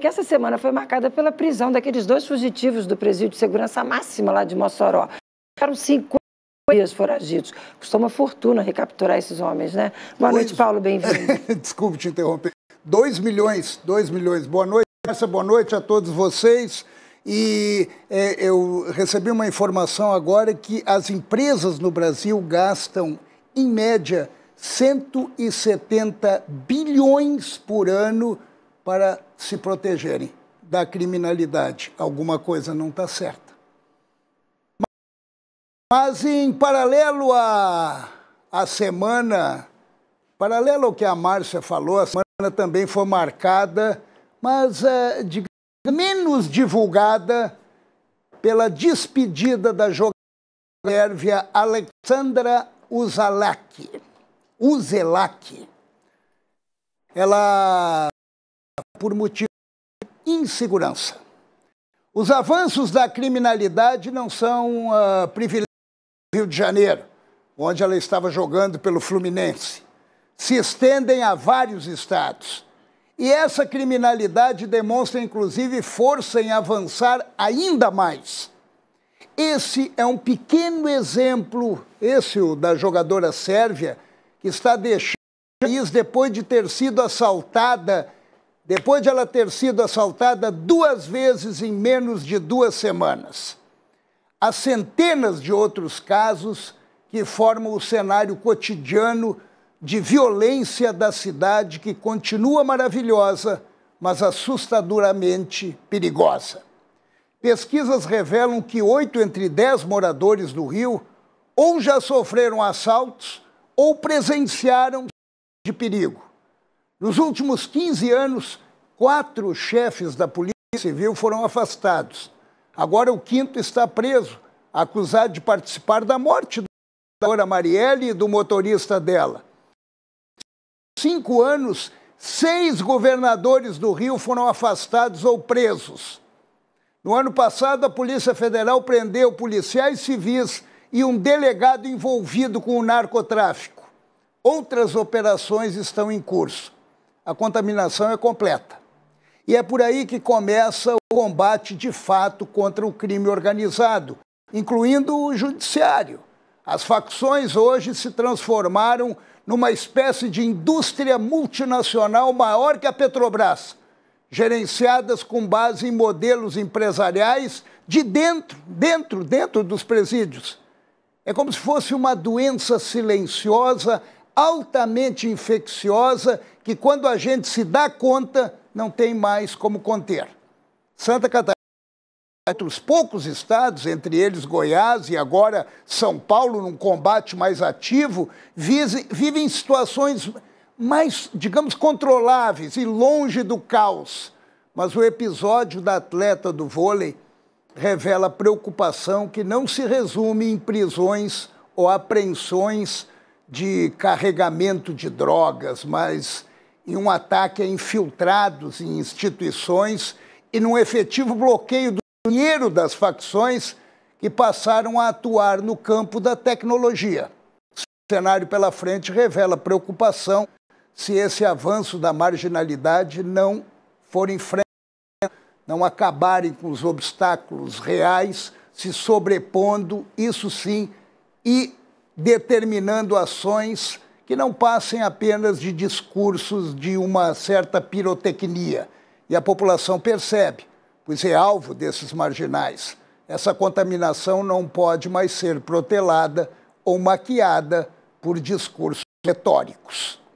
que essa semana foi marcada pela prisão daqueles dois fugitivos do presídio de segurança máxima lá de Mossoró. Ficaram 50 dias foragidos. uma fortuna recapturar esses homens, né? Boa noite, é. Paulo, bem-vindo. Desculpe te interromper. 2 milhões, 2 milhões. Boa noite, essa boa noite a todos vocês. E é, eu recebi uma informação agora que as empresas no Brasil gastam, em média, 170 bilhões por ano para se protegerem da criminalidade. Alguma coisa não está certa. Mas, em paralelo à, à semana, paralelo ao que a Márcia falou, a semana também foi marcada, mas é, de, menos divulgada pela despedida da jogadora sérvia Alexandra Uzalak. Uzelak. Ela por motivo de insegurança. Os avanços da criminalidade não são uh, privilégios do Rio de Janeiro, onde ela estava jogando pelo Fluminense. Se estendem a vários estados. E essa criminalidade demonstra, inclusive, força em avançar ainda mais. Esse é um pequeno exemplo, esse o da jogadora sérvia, que está deixando o país depois de ter sido assaltada depois de ela ter sido assaltada duas vezes em menos de duas semanas. Há centenas de outros casos que formam o cenário cotidiano de violência da cidade que continua maravilhosa, mas assustadoramente perigosa. Pesquisas revelam que oito entre dez moradores do Rio ou já sofreram assaltos ou presenciaram de perigo. Nos últimos 15 anos, quatro chefes da Polícia Civil foram afastados. Agora o quinto está preso, acusado de participar da morte da doutora Marielle e do motorista dela. Cinco anos, seis governadores do Rio foram afastados ou presos. No ano passado, a Polícia Federal prendeu policiais civis e um delegado envolvido com o narcotráfico. Outras operações estão em curso a contaminação é completa. E é por aí que começa o combate de fato contra o crime organizado, incluindo o judiciário. As facções hoje se transformaram numa espécie de indústria multinacional maior que a Petrobras, gerenciadas com base em modelos empresariais de dentro, dentro, dentro dos presídios. É como se fosse uma doença silenciosa altamente infecciosa que, quando a gente se dá conta, não tem mais como conter. Santa Catarina é entre os poucos estados, entre eles Goiás e agora São Paulo, num combate mais ativo, vivem situações mais, digamos, controláveis e longe do caos. Mas o episódio da atleta do vôlei revela preocupação que não se resume em prisões ou apreensões de carregamento de drogas, mas em um ataque a infiltrados em instituições e num efetivo bloqueio do dinheiro das facções que passaram a atuar no campo da tecnologia. O cenário pela frente revela preocupação se esse avanço da marginalidade não for enfrentado, não acabarem com os obstáculos reais, se sobrepondo, isso sim, e determinando ações que não passem apenas de discursos de uma certa pirotecnia. E a população percebe, pois é alvo desses marginais. Essa contaminação não pode mais ser protelada ou maquiada por discursos retóricos.